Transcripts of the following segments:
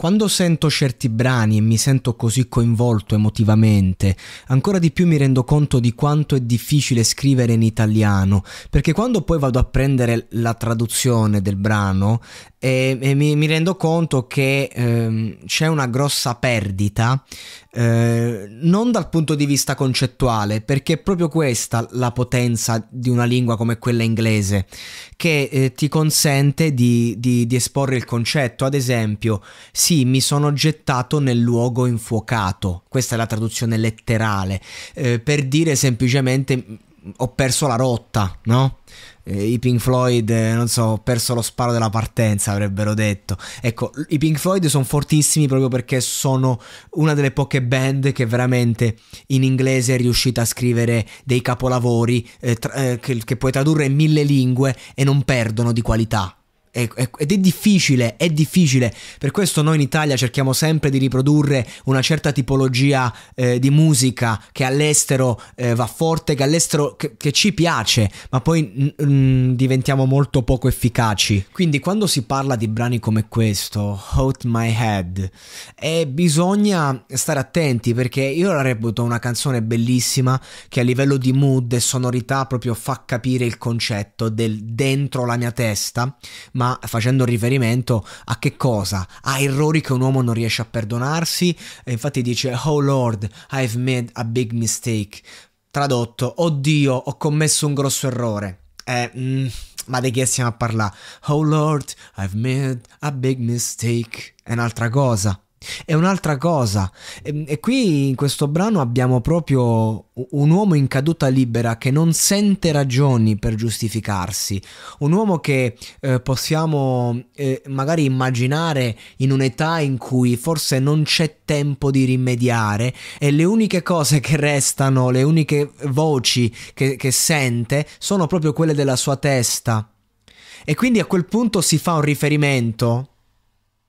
Quando sento certi brani e mi sento così coinvolto emotivamente, ancora di più mi rendo conto di quanto è difficile scrivere in italiano, perché quando poi vado a prendere la traduzione del brano, e, e mi, mi, rendo conto che ehm, c'è una grossa perdita, eh, non dal punto di vista concettuale, perché è proprio questa la potenza di una lingua come quella inglese, che eh, ti consente di, di, di, esporre il concetto. Ad esempio, sì, mi sono gettato nel luogo infuocato, questa è la traduzione letterale, eh, per dire semplicemente mm, ho perso la rotta, no? Eh, i Pink Floyd, eh, non so, ho perso lo sparo della partenza, avrebbero detto. Ecco, i Pink Floyd sono fortissimi proprio perché sono una delle poche band che veramente in inglese è riuscita a scrivere dei capolavori eh, tra- eh, che, che puoi tradurre in mille lingue e non perdono di qualità. Ecco, ecco, ed è difficile, è difficile. Per questo noi in Italia cerchiamo sempre di riprodurre una certa tipologia eh, di musica che all'estero eh, va forte, che all'estero che, che ci piace, ma poi mh, mh, diventiamo molto poco efficaci. Quindi quando si parla di brani come questo, Hot My Head, eh, bisogna stare attenti perché io la reputo una canzone bellissima che a livello di mood e sonorità proprio fa capire il concetto del dentro la mia testa, ma facendo riferimento a che cosa? A errori che un uomo non riesce a perdonarsi. E infatti dice, Oh Lord, I've made a big mistake. Tradotto, oddio, ho commesso un grosso errore. Eh, mm, ma di che stiamo a parlare? Oh Lord, I've made a big mistake. È un'altra cosa. È un'altra cosa. E, ehm, e, qui in questo brano abbiamo proprio un uomo in caduta libera che non sente ragioni per giustificarsi. Un uomo che eh, possiamo eh, magari immaginare in un'età in cui forse non c'è tempo di rimediare e le uniche cose che restano, le uniche voci che, che sente sono proprio quelle della sua testa. E quindi a quel punto si fa un riferimento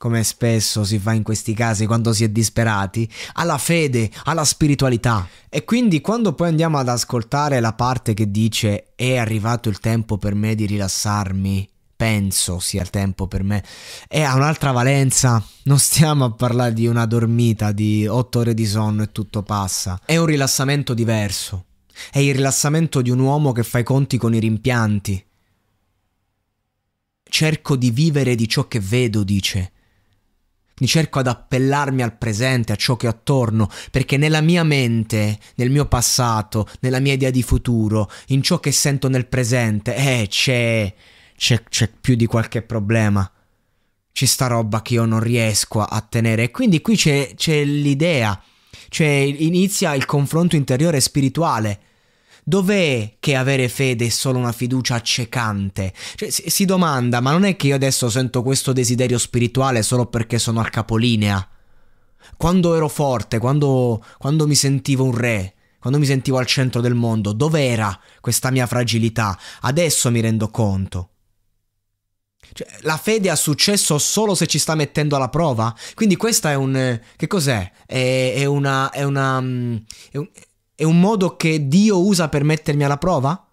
come spesso si fa in questi casi quando si è disperati, alla fede, alla spiritualità. E quindi quando poi andiamo ad ascoltare la parte che dice è arrivato il tempo per me di rilassarmi, penso sia il tempo per me, e ha un'altra valenza. Non stiamo a parlare di una dormita di otto ore di sonno e tutto passa. È un rilassamento diverso. È il rilassamento di un uomo che fa i conti con i rimpianti. Cerco di vivere di ciò che vedo, dice cerco ad appellarmi al presente, a ciò che ho attorno, perché nella mia mente, nel mio passato, nella mia idea di futuro, in ciò che sento nel presente, eh, c'è, c'è, c'è più di qualche problema. C'è sta roba che io non riesco a tenere. E quindi qui c'è, c'è l'idea, cioè inizia il confronto interiore spirituale dov'è che avere fede è solo una fiducia accecante? Cioè, si, si domanda, ma non è che io adesso sento questo desiderio spirituale solo perché sono al capolinea? Quando ero forte, quando, quando mi sentivo un re, quando mi sentivo al centro del mondo, dov'era questa mia fragilità? Adesso mi rendo conto. Cioè, la fede ha successo solo se ci sta mettendo alla prova? Quindi questa è un... che cos'è? È, è una... È una mm, è un, è un modo che Dio usa per mettermi alla prova?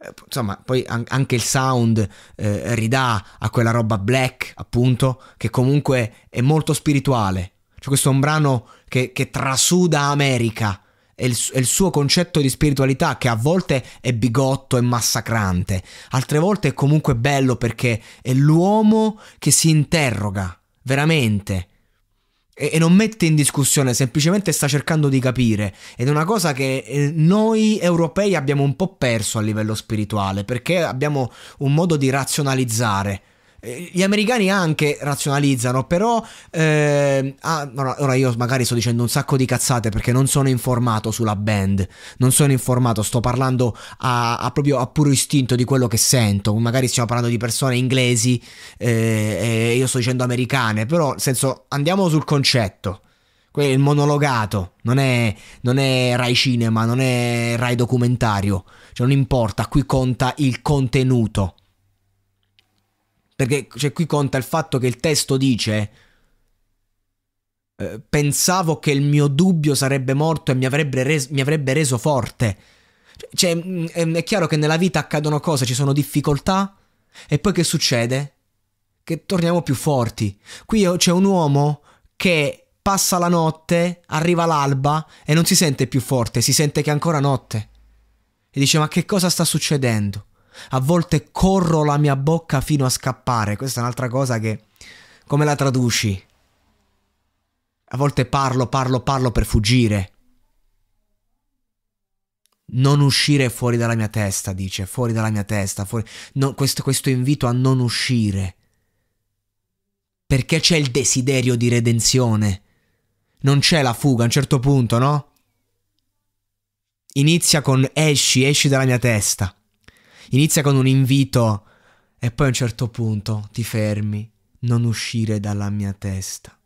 Eh, insomma, poi anche il sound eh, ridà a quella roba black, appunto, che comunque è molto spirituale. Cioè, questo è un brano che, che trasuda America e il, il, suo concetto di spiritualità, che a volte è bigotto e massacrante, altre volte è comunque bello perché è l'uomo che si interroga veramente e, non mette in discussione, semplicemente sta cercando di capire. Ed è una cosa che eh, noi europei abbiamo un po' perso a livello spirituale, perché abbiamo un modo di razionalizzare eh, gli americani anche razionalizzano, però eh, ah, ora, io magari sto dicendo un sacco di cazzate perché non sono informato sulla band, non sono informato, sto parlando a, a proprio a puro istinto di quello che sento, magari stiamo parlando di persone inglesi eh, e io sto dicendo americane, però nel senso andiamo sul concetto. il monologato, non è, non è Rai Cinema, non è Rai documentario, cioè non importa, qui conta il contenuto. Perché cioè, qui conta il fatto che il testo dice eh, pensavo che il mio dubbio sarebbe morto e mi avrebbe, reso, mi avrebbe reso forte. Cioè, mm, è chiaro che nella vita accadono cose, ci sono difficoltà e poi che succede? Che torniamo più forti. Qui c'è un uomo che passa la notte, arriva l'alba e non si sente più forte, si sente che è ancora notte. E dice ma che cosa sta succedendo? A volte corro la mia bocca fino a scappare. Questa è un'altra cosa che... Come la traduci? A volte parlo, parlo, parlo per fuggire. Non uscire fuori dalla mia testa, dice, fuori dalla mia testa, fuori... No, questo, questo invito a non uscire. Perché c'è il desiderio di redenzione. Non c'è la fuga a un certo punto, no? Inizia con esci, esci dalla mia testa. Inizia con un invito e poi a un certo punto ti fermi, non uscire dalla mia testa.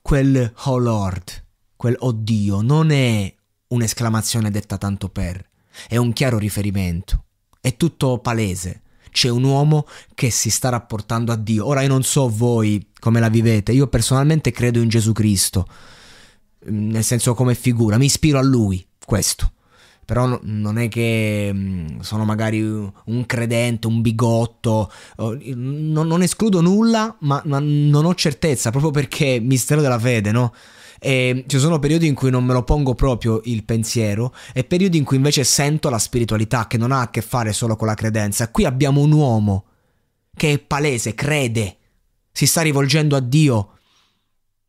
Quel oh Lord, quel oh Dio, non è un'esclamazione detta tanto per, è un chiaro riferimento, è tutto palese. C'è un uomo che si sta rapportando a Dio. Ora io non so voi come la vivete, io personalmente credo in Gesù Cristo, nel senso come figura, mi ispiro a lui, questo però no, non è che mh, mm, sono magari un credente, un bigotto, non, non, escludo nulla, ma, ma, non ho certezza, proprio perché è mistero della fede, no? E ci sono periodi in cui non me lo pongo proprio il pensiero e periodi in cui invece sento la spiritualità che non ha a che fare solo con la credenza. Qui abbiamo un uomo che è palese, crede, si sta rivolgendo a Dio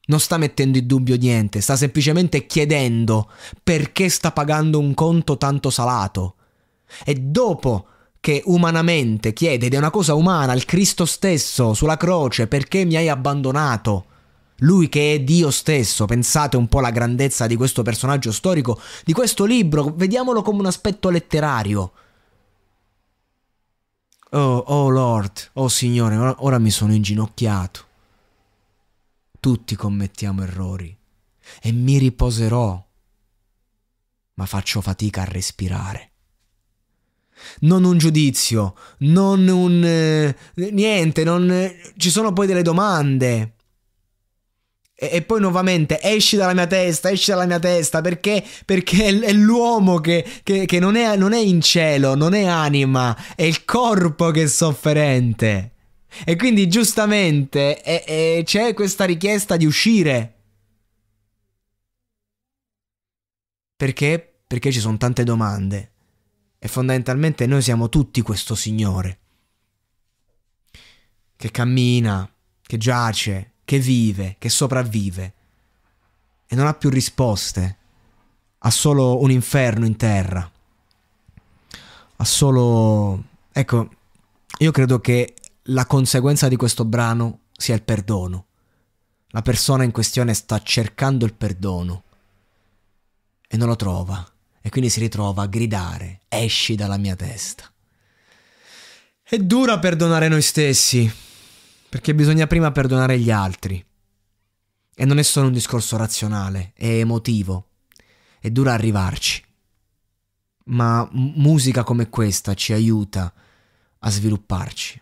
non sta mettendo in dubbio niente, sta semplicemente chiedendo perché sta pagando un conto tanto salato. E dopo che umanamente chiede, ed è una cosa umana, il Cristo stesso sulla croce, perché mi hai abbandonato? Lui che è Dio stesso, pensate un po' alla grandezza di questo personaggio storico, di questo libro, vediamolo come un aspetto letterario. Oh, oh Lord, oh Signore, ora mi sono inginocchiato. Tutti commettiamo errori e mi riposerò, ma faccio fatica a respirare. Non un giudizio, non un... Eh, niente, non, eh, ci sono poi delle domande. E, e, poi nuovamente esci dalla mia testa, esci dalla mia testa, perché, perché è l'uomo che, che, che non, è, non è in cielo, non è anima, è il corpo che è sofferente. E quindi giustamente e, e c'è questa richiesta di uscire. Perché? Perché ci sono tante domande. E fondamentalmente noi siamo tutti questo Signore. Che cammina, che giace, che vive, che sopravvive. E non ha più risposte. Ha solo un inferno in terra. Ha solo... Ecco, io credo che la conseguenza di questo brano sia il perdono. La persona in questione sta cercando il perdono e non lo trova e quindi si ritrova a gridare esci dalla mia testa. È dura perdonare noi stessi, perché bisogna prima perdonare gli altri. E non è solo un discorso razionale, è emotivo. È dura arrivarci. Ma musica come questa ci aiuta a svilupparci.